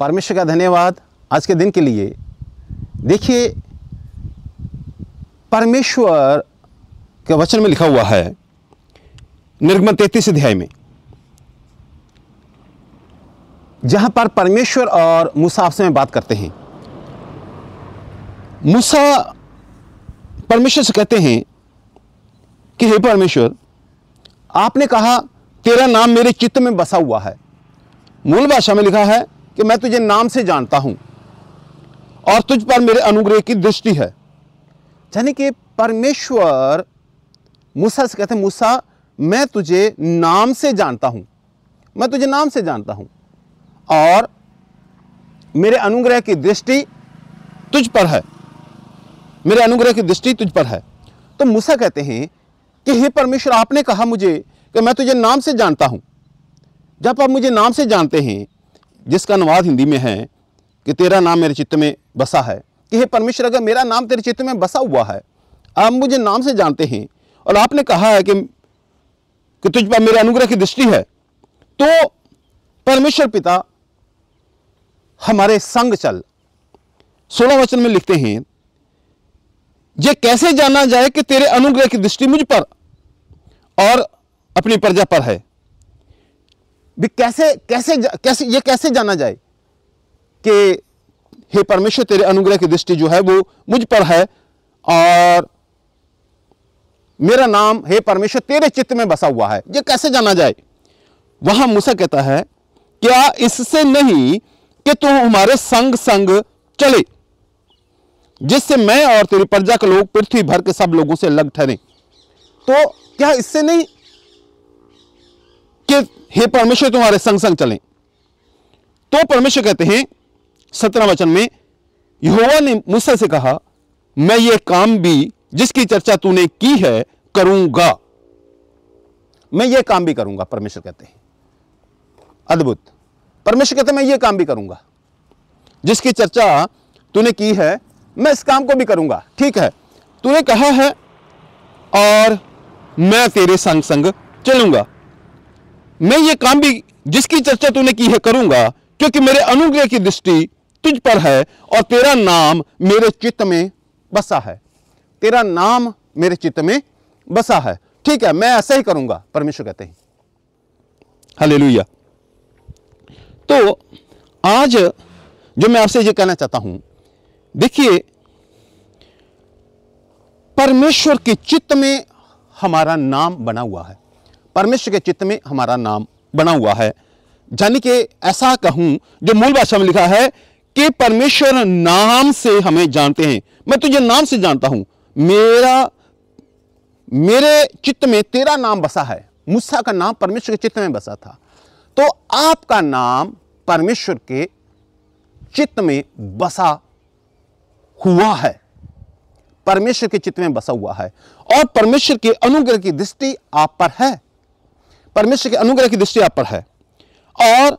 परमेश्वर का धन्यवाद आज के दिन के लिए देखिए परमेश्वर के वचन में लिखा हुआ है निर्गम तैतीस अध्याय में जहाँ पर परमेश्वर और मूसा आपसे में बात करते हैं मूसा परमेश्वर से कहते हैं कि हे परमेश्वर आपने कहा तेरा नाम मेरे चित्त में बसा हुआ है मूल भाषा में लिखा है कि मैं तुझे नाम से जानता हूं और तुझ पर मेरे अनुग्रह की दृष्टि है यानी कि परमेश्वर मूसा से कहते मूसा मैं तुझे नाम से जानता हूं मैं तुझे नाम से जानता हूं और मेरे अनुग्रह की दृष्टि तुझ पर है मेरे अनुग्रह की दृष्टि तुझ पर है तो मूसा कहते हैं कि हे परमेश्वर आपने कहा मुझे कि मैं तुझे नाम से जानता हूं जब आप मुझे नाम से जानते हैं जिसका अनुवाद हिंदी में है कि तेरा नाम मेरे चित्त में बसा है कि हे परमेश्वर अगर मेरा नाम तेरे चित्त में बसा हुआ है आप मुझे नाम से जानते हैं और आपने कहा है कि, कि तुझ पर मेरे अनुग्रह की दृष्टि है तो परमेश्वर पिता हमारे संग चल सोलह वचन में लिखते हैं ये कैसे जाना जाए कि तेरे अनुग्रह की दृष्टि मुझ पर और अपनी प्रजा पर है भी कैसे कैसे कैसे ये कैसे जाना जाए कि हे परमेश्वर तेरे अनुग्रह की दृष्टि जो है वो मुझ पर है और मेरा नाम हे परमेश्वर तेरे चित्त में बसा हुआ है ये कैसे जाना जाए वहां मुसा कहता है क्या इससे नहीं कि तुम हमारे संग संग चले जिससे मैं और तेरी प्रजा के लोग पृथ्वी भर के सब लोगों से अलग ठहरे तो क्या इससे नहीं कि हे परमेश्वर तुम्हारे संग संग चलें तो परमेश्वर कहते हैं सत्रह वचन में यहोवा ने मुझसे से कहा मैं ये काम भी जिसकी चर्चा तूने की है करूंगा मैं ये काम भी करूंगा परमेश्वर कहते हैं अद्भुत परमेश्वर कहते हैं मैं ये काम भी करूंगा जिसकी चर्चा तूने की है मैं इस काम को भी करूंगा ठीक है तूने कहा है और मैं तेरे संग संग चलूंगा मैं ये काम भी जिसकी चर्चा तूने की है करूंगा क्योंकि मेरे अनुग्रह की दृष्टि तुझ पर है और तेरा नाम मेरे चित्त में बसा है तेरा नाम मेरे चित्त में बसा है ठीक है मैं ऐसा ही करूंगा परमेश्वर कहते हैं हले तो आज जो मैं आपसे ये कहना चाहता हूं देखिए परमेश्वर के चित्त में हमारा नाम बना हुआ है परमेश्वर के चित्त में हमारा नाम बना हुआ है यानी कि ऐसा कहूं जो मूल भाषा में लिखा है कि परमेश्वर नाम से हमें जानते हैं मैं तुझे नाम से जानता हूं मेरा मेरे चित्त में तेरा नाम बसा है मुस्सा का नाम परमेश्वर के चित्त में बसा था तो आपका नाम परमेश्वर के चित्त में बसा हुआ है परमेश्वर के चित्त में बसा हुआ है और परमेश्वर के अनुग्रह की दृष्टि आप पर है परमेश्वर के अनुग्रह की दृष्टि आप पर है और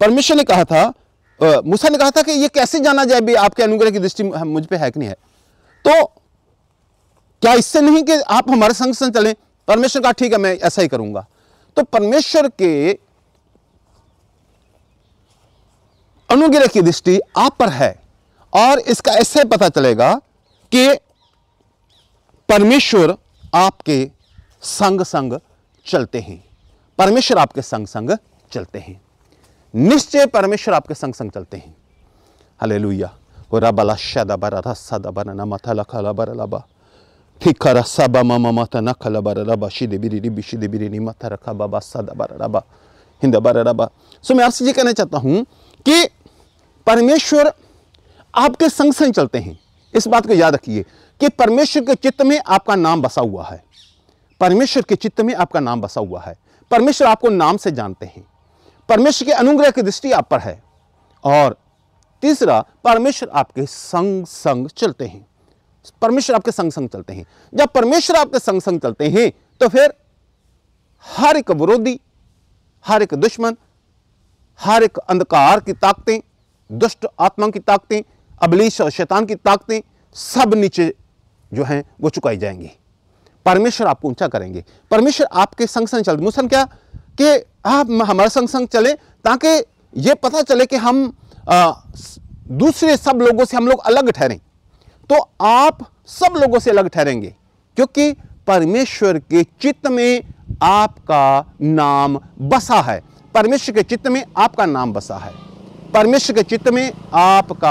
परमेश्वर ने कहा था मूसा ने कहा था कि ये कैसे जाना जाए भी आपके अनुग्रह की दृष्टि मुझ पे है कि नहीं है तो क्या इससे नहीं कि आप हमारे संग संग चलें परमेश्वर कहा ठीक है मैं ऐसा ही करूंगा तो परमेश्वर के अनुग्रह की दृष्टि आप पर है और इसका ऐसे पता चलेगा कि परमेश्वर आपके संग संग चलते हैं परमेश्वर आपके संग संग चलते हैं निश्चय परमेश्वर आपके संग संग चलते हैं हले लुया हो ठीक सब मत शिदे बिरी शिदे बिरी रखा बाबा हिंद बर सो मैं आपसे ये कहना चाहता हूँ कि परमेश्वर आपके संग संग चलते हैं इस बात को याद रखिए कि परमेश्वर के चित्त में आपका नाम बसा हुआ है परमेश्वर के चित्त में आपका नाम बसा हुआ है परमेश्वर आपको नाम से जानते हैं परमेश्वर के अनुग्रह की दृष्टि आप पर है और तीसरा परमेश्वर आपके संग संग चलते हैं परमेश्वर आपके संग संग चलते हैं जब परमेश्वर आपके संग संग चलते हैं तो फिर हर एक विरोधी हर एक दुश्मन हर एक अंधकार की ताकतें दुष्ट आत्मा की ताकतें अबलीश और शैतान की ताकतें सब नीचे जो हैं वो चुकाई जाएंगी परमेश्वर आपको ऊंचा करेंगे परमेश्वर आपके संग संग चल मुसन क्या कि आप हमारे संग संग चले ताकि ये पता चले कि हम आ, दूसरे सब लोगों से हम लोग अलग ठहरें तो आप सब लोगों से अलग ठहरेंगे क्योंकि परमेश्वर के चित्त में आपका नाम बसा है परमेश्वर के चित्त में आपका नाम बसा है परमेश्वर के चित्त में आपका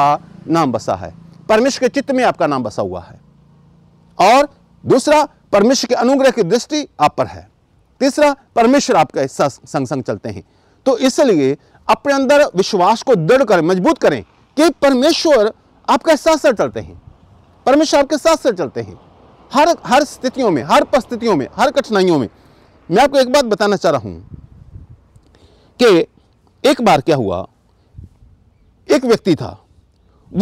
नाम बसा है परमेश्वर के चित्त में आपका नाम बसा हुआ है और दूसरा परमेश्वर के अनुग्रह की दृष्टि आप पर है तीसरा परमेश्वर आपका संग संग चलते हैं तो इसलिए अपने अंदर विश्वास को दृढ़ करें मजबूत करें कि परमेश्वर आपका साथ साथ चलते हैं परमेश्वर आपके साथ साथ चलते हैं हर हर स्थितियों में हर परिस्थितियों में हर कठिनाइयों में मैं आपको एक बात बताना चाह रहा हूं कि एक बार क्या हुआ एक व्यक्ति था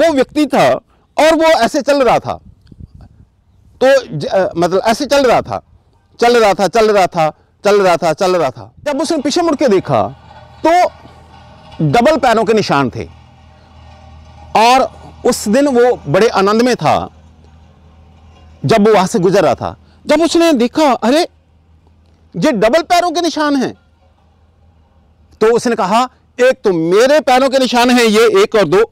वो व्यक्ति था और वो ऐसे चल रहा था तो मतलब ऐसे चल रहा था चल रहा था चल रहा था चल रहा था चल रहा था जब उसने पीछे मुड़ के देखा तो डबल पैरों के निशान थे और उस दिन वो बड़े आनंद में था जब वो वहां से गुजर रहा था जब उसने देखा अरे ये डबल पैरों के निशान हैं तो उसने कहा एक तो मेरे पैरों के निशान हैं ये एक और दो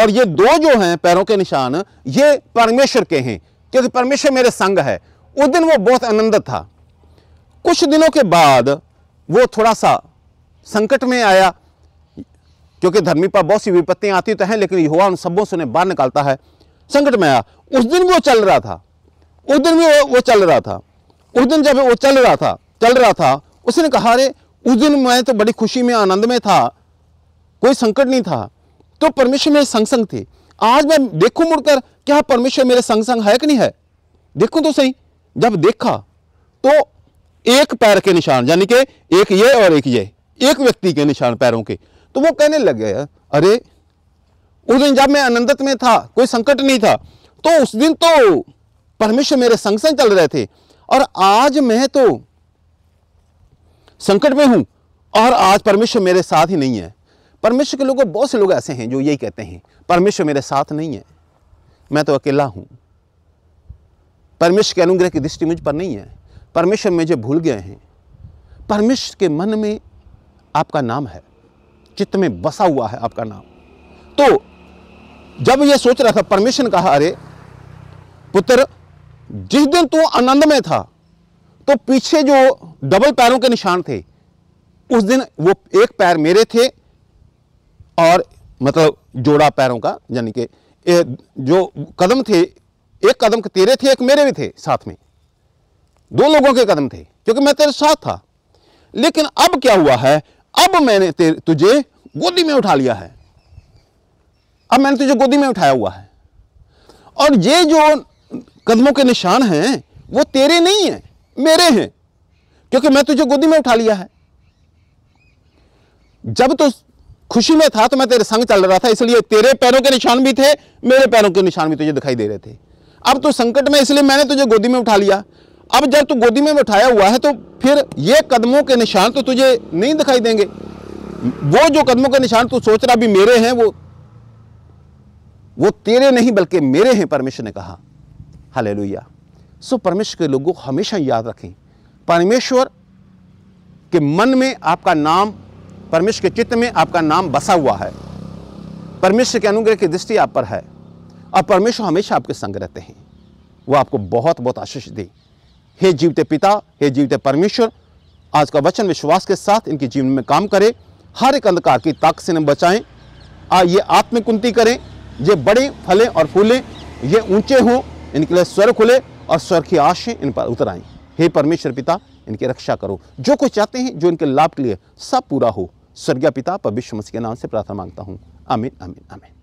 और ये दो जो हैं पैरों के निशान ये परमेश्वर के हैं क्योंकि परमेश्वर मेरे संग है उस दिन वो बहुत आनंदित था कुछ दिनों के बाद वो थोड़ा सा संकट में आया क्योंकि धर्मी पर बहुत सी विपत्तियां आती तो हैं लेकिन युवा उन सबों से उन्हें बाहर निकालता है संकट में आया उस दिन भी वो चल रहा था उस दिन भी वो, वो चल रहा था उस दिन जब वो चल रहा था चल रहा था उसने कहा अरे उस दिन मैं तो बड़ी खुशी में आनंद में था कोई संकट नहीं था तो परमेश्वर मेरे संग संग थे आज मैं देखूं मुड़कर क्या परमेश्वर मेरे संग संग है कि नहीं है देखो तो सही जब देखा तो एक पैर के निशान यानी कि एक ये और एक ये एक व्यक्ति के निशान पैरों के तो वो कहने लग गया अरे उस दिन जब मैं आनंदत में था कोई संकट नहीं था तो उस दिन तो परमेश्वर मेरे संग संग चल रहे थे और आज मैं तो संकट में हूं और आज परमेश्वर मेरे साथ ही नहीं है परमेश्वर के लोगों बहुत से लोग ऐसे हैं जो यही कहते हैं परमेश्वर मेरे साथ नहीं है मैं तो अकेला हूँ परमेश्वर के अनुग्रह की दृष्टि मुझ पर नहीं है परमेश्वर मुझे भूल गए हैं परमेश्वर के मन में आपका नाम है चित्त में बसा हुआ है आपका नाम तो जब ये सोच रहा था परमेश्वर ने कहा अरे पुत्र जिस दिन तू आनंद में था तो पीछे जो डबल पैरों के निशान थे उस दिन वो एक पैर मेरे थे और मतलब जोड़ा पैरों का यानी कि जो कदम थे एक कदम तेरे थे एक मेरे भी थे साथ में दो लोगों के कदम थे क्योंकि मैं तेरे साथ था लेकिन अब क्या हुआ है अब मैंने तेरे तुझे गोदी में उठा लिया है अब मैंने तुझे गोदी में उठाया हुआ है और ये जो कदमों के निशान हैं वो तेरे नहीं हैं मेरे हैं क्योंकि मैं तुझे गोदी में उठा लिया है जब तो खुशी में था तो मैं तेरे संग चल रहा था इसलिए तेरे पैरों के निशान भी थे मेरे पैरों के निशान भी तुझे दिखाई दे रहे थे अब तो संकट में इसलिए मैंने तुझे गोदी में उठा लिया अब जब तू गोदी में उठाया हुआ है तो फिर ये कदमों के निशान तो तुझे नहीं दिखाई देंगे वो जो कदमों के निशान तू सोच रहा भी मेरे हैं वो वो तेरे नहीं बल्कि मेरे हैं परमेश्वर ने कहा हले सो परमेश्वर के लोगों को हमेशा याद रखें परमेश्वर के मन में आपका नाम परमेश्वर के चित्त में आपका नाम बसा हुआ है परमेश्वर के अनुग्रह की दृष्टि आप पर है और परमेश्वर हमेशा आपके संग रहते हैं वो आपको बहुत बहुत आशीष दे हे जीवते पिता हे जीवते परमेश्वर आज का वचन विश्वास के साथ इनके जीवन में काम करें हर एक अंधकार की ताक से न बचाएं आ ये आत्मकुंती करें ये बड़े फलें और फूलें ये ऊंचे हों इनके लिए स्वर खुले और स्वर की आशें इन पर उतर आएं हे परमेश्वर पिता इनकी रक्षा करो जो कुछ चाहते हैं जो इनके लाभ के लिए सब पूरा हो स्वर्गीय पिता पर विश्व मसीह के नाम से प्रार्थना मांगता हूँ अमीन अमीन अमीन